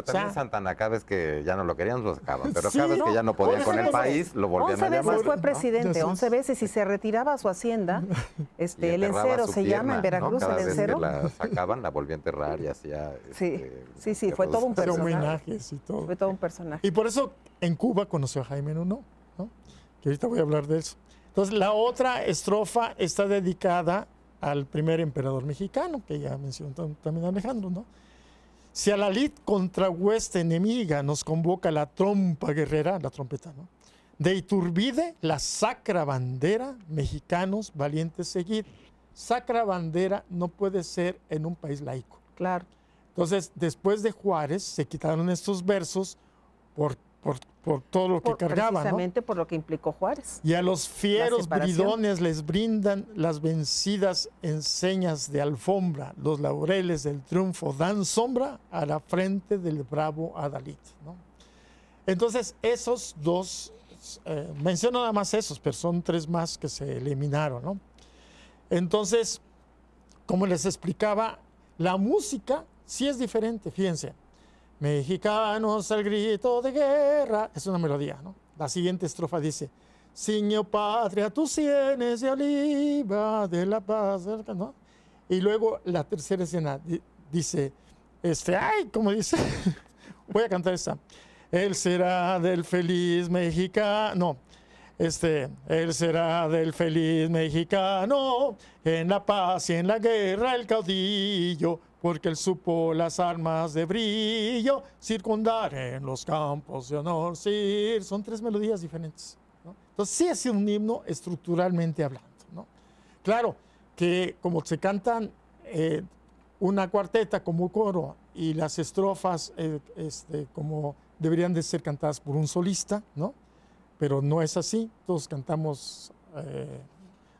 Pero también Santana, cada vez que ya no lo querían, lo sacaban. Pero cada vez que ya no podían con el país, lo volvían a llamar. Once veces fue presidente, 11 veces, y se retiraba a su hacienda. Este, el encero se llama en Veracruz, el encero. la sacaban, la volvían a enterrar y hacía. Sí, este, sí, fue todo un personaje. homenajes y todo. Fue todo un personaje. Y por eso en Cuba conoció a Jaime uno ¿no? Que ahorita voy a hablar de eso. Entonces, la otra estrofa está dedicada al primer emperador mexicano, que ya mencionó también Alejandro, ¿no? Si a la lid contra hueste enemiga nos convoca la trompa guerrera, la trompeta, ¿no? De Iturbide, la sacra bandera, mexicanos valientes seguir. Sacra bandera no puede ser en un país laico. Claro. Entonces, después de Juárez, se quitaron estos versos porque por, todo lo que cargaban. Precisamente por lo que implicó Juárez. Y a los fieros bridones les brindan las vencidas enseñas de alfombra, los laureles del triunfo dan sombra a la frente del bravo Adalid. Entonces, esos dos, eh, menciono nada más esos, pero son tres más que se eliminaron. Entonces, como les explicaba, la música sí es diferente, fíjense. Mexicanos al grito de guerra. Es una melodía, ¿no? La siguiente estrofa dice, Señor patria, tus sienes de oliva, de la paz, ¿no? Y luego la tercera escena dice, este, ay, como dice, voy a cantar esta. Él será del feliz mexicano, este, él será del feliz mexicano, en la paz y en la guerra el caudillo, porque él supo las armas de brillo circundar en los campos de honor. Sí, son tres melodías diferentes. Entonces sí es un himno estructuralmente hablando. ¿no? Claro que como se cantan eh, una cuarteta como coro y las estrofas eh, este, como deberían de ser cantadas por un solista, ¿no? pero no es así, todos cantamos... Eh,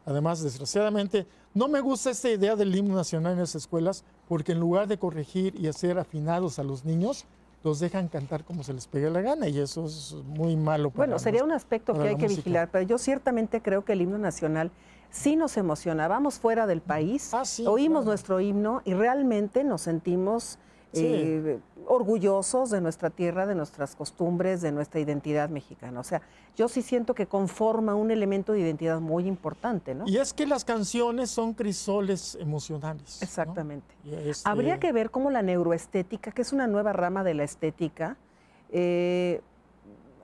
además, desgraciadamente, no me gusta esta idea del himno nacional en las escuelas porque en lugar de corregir y hacer afinados a los niños, los dejan cantar como se les pegue la gana y eso es muy malo. Para bueno, sería un aspecto que hay que vigilar, pero yo ciertamente creo que el himno nacional sí nos emociona. Vamos fuera del mm. país, ah, oímos nuestro himno y realmente nos sentimos eh, orgullosos de nuestra tierra, de nuestras costumbres, de nuestra identidad mexicana. O sea, yo sí siento que conforma un elemento de identidad muy importante, ¿no? Y es que las canciones son crisoles emocionales. Exactamente. Este Habría que ver cómo la neuroestética, que es una nueva rama de la estética, eh,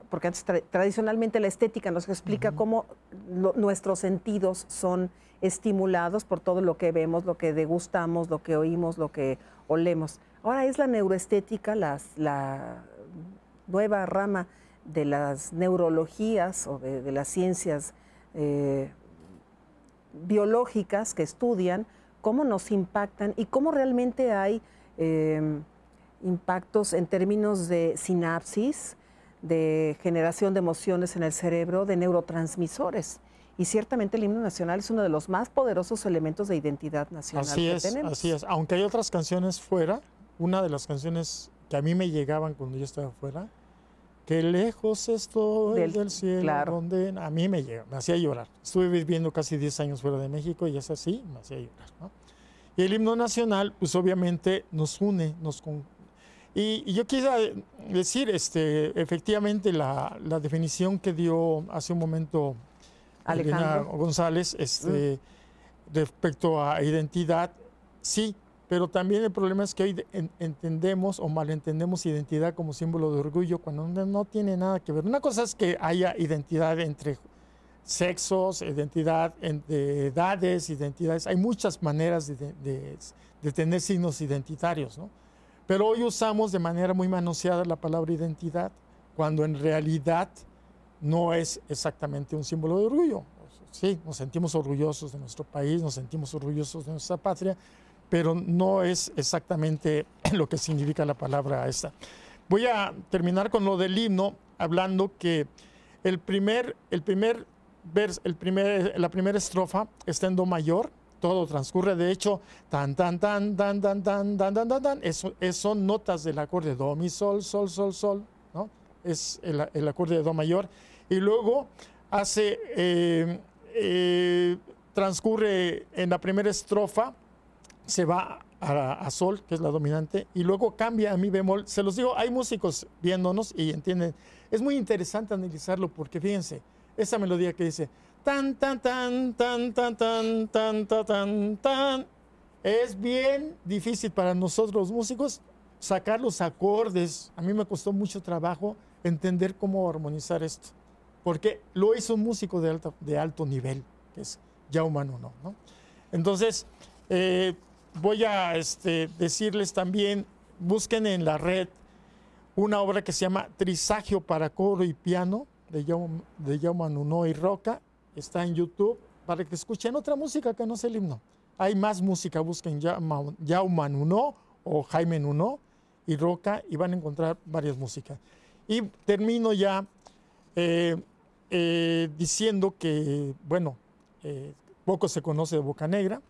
porque antes tradicionalmente la estética nos explica cómo nuestros sentidos son estimulados por todo lo que vemos, lo que degustamos, lo que oímos, lo que olemos. Ahora es la neuroestética, la nueva rama de las neurologías o de, las ciencias eh, biológicas que estudian cómo nos impactan y cómo realmente hay em, impactos en términos de sinapsis, de generación de emociones en el cerebro, de neurotransmisores. Y ciertamente el himno nacional es uno de los más poderosos elementos de identidad nacional así que es, tenemos. Así es, aunque hay otras canciones fuera una de las canciones que a mí me llegaban cuando yo estaba afuera, que lejos estoy del, del cielo, donde a mí me llega, me hacía llorar. Estuve viviendo casi 10 años fuera de México y es así, me hacía llorar. Y el himno nacional, pues obviamente nos une, nos... Y, yo quisiera eh, decir, este, efectivamente, la, definición que dio hace un momento Alejandro González este, mm. respecto a identidad, sí, pero también el problema es que hoy entendemos o malentendemos identidad como símbolo de orgullo cuando no tiene nada que ver. Una cosa es que haya identidad entre sexos, identidad entre edades, identidades. Hay muchas maneras de, tener signos identitarios, ¿no? Pero hoy usamos de manera muy manoseada la palabra identidad, cuando en realidad no es exactamente un símbolo de orgullo. Sí, nos sentimos orgullosos de nuestro país, nos sentimos orgullosos de nuestra patria, pero no es exactamente lo que significa la palabra esta. Voy a terminar con lo del himno, hablando que el primer, el primer el primer, la primera estrofa está en do mayor, todo transcurre, de hecho, tan, tan, tan, tan, tan, tan, tan, tan, tan, notas del acorde do, mi, sol, sol, sol, sol, ¿no? Es el, el acorde de do mayor, y luego hace, transcurre en la primera estrofa, se va a, sol, que es la dominante, y luego cambia a mi bemol. Se los digo, hay músicos viéndonos y entienden. Es muy interesante analizarlo porque fíjense, esa melodía que dice tan tan tan tan tan tan tan tan tan tan es bien difícil para nosotros los músicos sacar los acordes. A mí me costó mucho trabajo entender cómo armonizar esto, porque lo hizo un músico de alto, de alto nivel, que es ya humano, ¿no? Entonces, eh, voy a este, decirles también, busquen en la red una obra que se llama Trisagio para coro y piano de Jaume, de y Roca, está en YouTube, para que escuchen otra música que no es el himno. Hay más música, busquen Jaume Uno o Jaime Nuno y Roca y van a encontrar varias músicas. Y termino ya eh, eh, diciendo que, bueno, eh, poco se conoce de Boca Negra,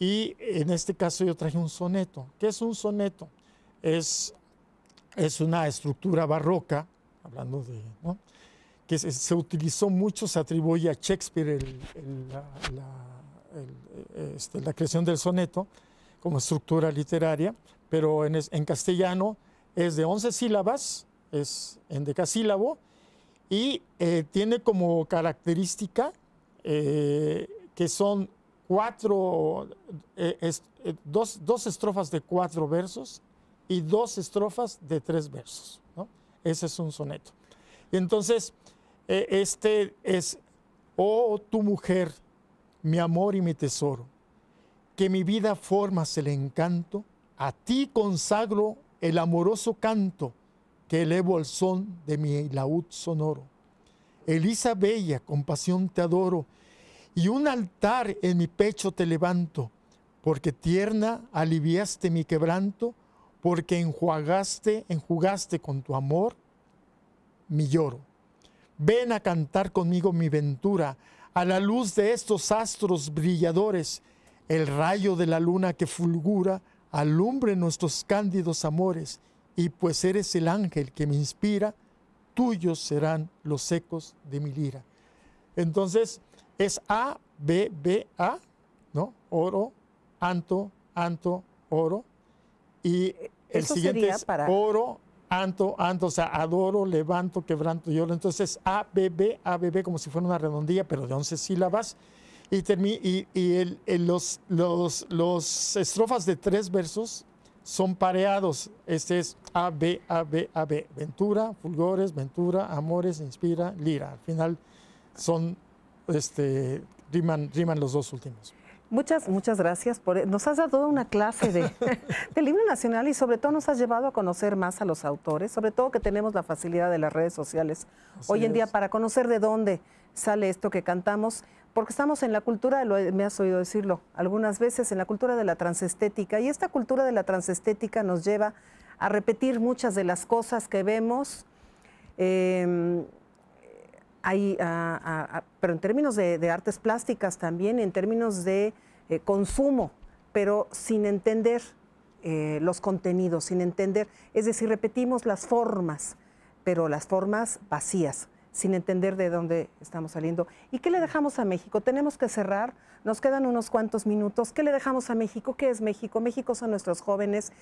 y en este caso yo traje un soneto. ¿Qué es un soneto? Es, es una estructura barroca, hablando de... que se, utilizó mucho, se atribuye a Shakespeare este, la, creación del soneto como estructura literaria, pero en, castellano es de 11 sílabas, es en decasílabo, y eh, tiene como característica eh, que son cuatro, eh, eh, dos, estrofas de cuatro versos y dos estrofas de tres versos. Ese es un soneto. entonces, eh, este es, oh tu mujer, mi amor y mi tesoro, que mi vida formas el encanto, a ti consagro el amoroso canto que elevo al son de mi laúd sonoro. Elisa bella, con pasión te adoro, y un altar en mi pecho te levanto, porque tierna aliviaste mi quebranto, porque enjuagaste, enjugaste con tu amor mi lloro. Ven a cantar conmigo mi ventura, a la luz de estos astros brilladores, el rayo de la luna que fulgura, alumbre nuestros cándidos amores, y pues eres el ángel que me inspira, tuyos serán los ecos de mi lira. Entonces, es A, B, B, A, ¿no? Oro, anto, anto, oro. Y el siguiente es oro, anto, anto, o sea, adoro, levanto, quebranto, lloro. Entonces, A, B, B, A, B, B, como si fuera una redondilla, pero de 11 sílabas. Y, y, y los, los, los, estrofas de tres versos son pareados. Este es A, B, A, B, A, B. Ventura, fulgores, ventura, amores, inspira, lira. Al final son este, riman, riman los dos últimos. Muchas, muchas gracias. Por, nos has dado una clase de, del libro nacional y sobre todo nos has llevado a conocer más a los autores, sobre todo que tenemos la facilidad de las redes sociales hoy en día para conocer de dónde sale esto que cantamos, porque estamos en la cultura, lo, me has oído decirlo algunas veces, en la cultura de la transestética y esta cultura de la transestética nos lleva a repetir muchas de las cosas que vemos. Em, Ah, ah, ah, pero en términos de, artes plásticas también, en términos de eh, consumo, pero sin entender eh, los contenidos, sin entender, es decir, repetimos las formas, pero las formas vacías sin entender de dónde estamos saliendo. ¿Y qué le dejamos a México? Tenemos que cerrar, nos quedan unos cuantos minutos. ¿Qué le dejamos a México? ¿Qué es México? México son nuestros jóvenes.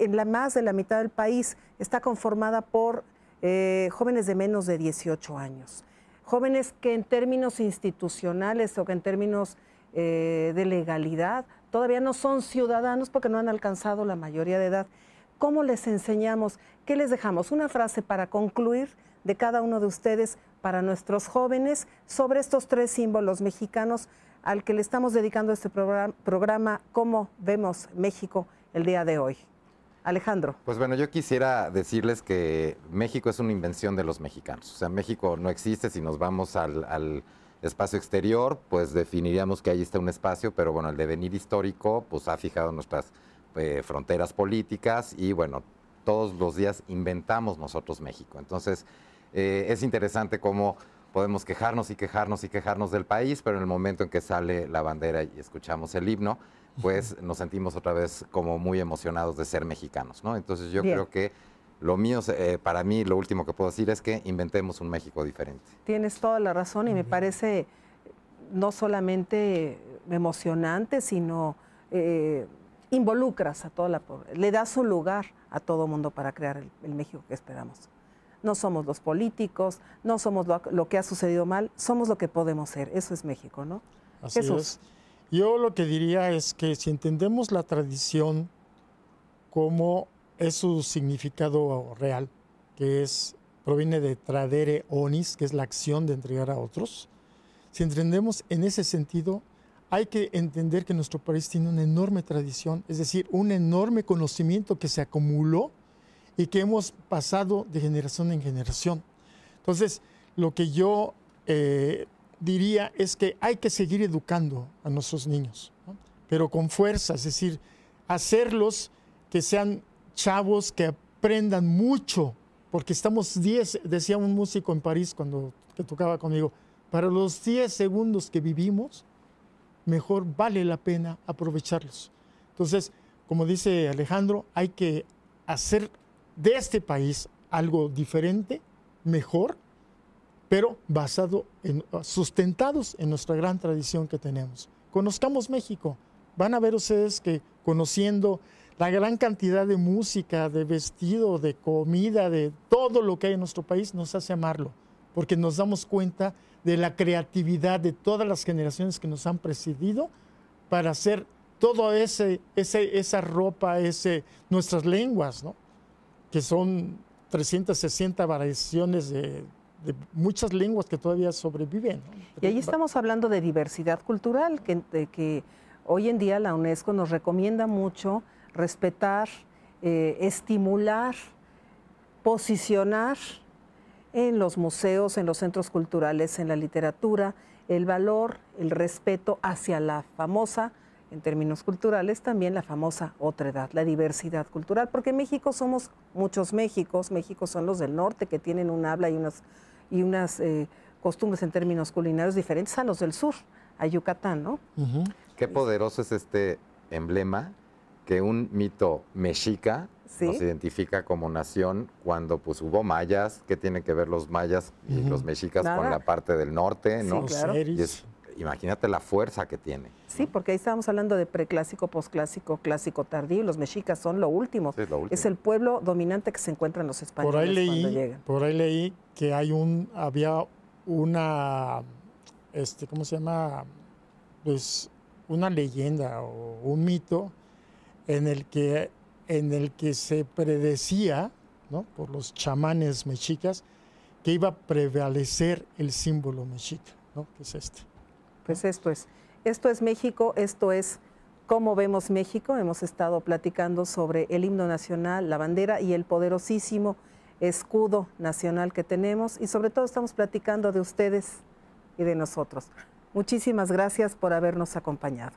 la más de la mitad del país está conformada por eh, jóvenes de menos de 18 años jóvenes que en términos institucionales o que en términos eh, de legalidad todavía no son ciudadanos porque no han alcanzado la mayoría de edad. ¿Cómo les enseñamos? ¿Qué les dejamos? Una frase para concluir de cada uno de ustedes para nuestros jóvenes sobre estos tres símbolos mexicanos al que le estamos dedicando este programa Cómo vemos México el día de hoy. Alejandro. Pues bueno, yo quisiera decirles que México es una invención de los mexicanos. O sea, México no existe si nos vamos al, espacio exterior, pues definiríamos que ahí está un espacio, pero bueno, el devenir histórico pues ha fijado nuestras eh, fronteras políticas y bueno, todos los días inventamos nosotros México. Entonces, eh, es interesante cómo podemos quejarnos y quejarnos y quejarnos del país, pero en el momento en que sale la bandera y escuchamos el himno, pues nos sentimos otra vez como muy emocionados de ser mexicanos, ¿no? Entonces yo creo que lo mío, eh, para mí, lo último que puedo decir es que inventemos un México diferente. Tienes toda la razón y me parece no solamente emocionante, sino eh, involucras a toda la población, le das su lugar a todo el mundo para crear el, México que esperamos. No somos los políticos, no somos lo, que ha sucedido mal, somos lo que podemos ser. Eso es México, ¿no? Así Jesús. Yo lo que diría es que si entendemos la tradición como es su significado real, que es proviene de tradere onis, que es la acción de entregar a otros. Si entendemos en ese sentido, hay que entender que nuestro país tiene una enorme tradición, es decir, un enorme conocimiento que se acumuló y que hemos pasado de generación en generación. Entonces, lo que yo eh, diría es que hay que seguir educando a nuestros niños, pero con fuerza, es decir, hacerlos que sean chavos que aprendan mucho, porque estamos 10, decía un músico en París cuando tocaba conmigo, para los 10 segundos que vivimos, mejor vale la pena aprovecharlos. Entonces, como dice Alejandro, hay que hacer de este país algo diferente, mejor, pero basado en, sustentados en nuestra gran tradición que tenemos. Conozcamos México. Van a ver ustedes que conociendo la gran cantidad de música, de vestido, de comida, de todo lo que hay en nuestro país, nos hace amarlo, porque nos damos cuenta de la creatividad de todas las generaciones que nos han presidido para hacer toda ese, ese esa ropa, ese, nuestras lenguas, ¿no? que son 360 variaciones de de muchas lenguas que todavía sobreviven. Y ahí estamos hablando de diversidad cultural, que, hoy en día la UNESCO nos recomienda mucho respetar, eh, estimular, posicionar en los museos, en los centros culturales, en la literatura, el valor, el respeto hacia la famosa, en términos culturales, también la famosa otra edad, la diversidad cultural, porque en México somos muchos Méxicos, México son los del norte que tienen un habla y unas y unas eh, costumbres en términos culinarios diferentes a los del sur, a Yucatán, ¿no? Qué poderoso es este emblema que un mito mexica nos identifica como nación cuando pues hubo mayas, ¿qué tienen que ver los mayas y los mexicas con la parte del norte, ¿no? imagínate la fuerza que tiene. Sí, porque ahí estábamos hablando de preclásico, posclásico, clásico tardío, los mexicas son lo último. Es el pueblo dominante que se encuentra en los españoles por ahí leí, cuando llegan. Por ahí leí que hay un, había una, este, ¿cómo se llama? Pues una leyenda o un mito en el que, en el que se predecía, ¿no? Por los chamanes mexicas, que iba a prevalecer el símbolo mexica, Que es este pues esto es. Esto es México, esto es cómo vemos México. Hemos estado platicando sobre el himno nacional, la bandera y el poderosísimo escudo nacional que tenemos y sobre todo estamos platicando de ustedes y de nosotros. Muchísimas gracias por habernos acompañado.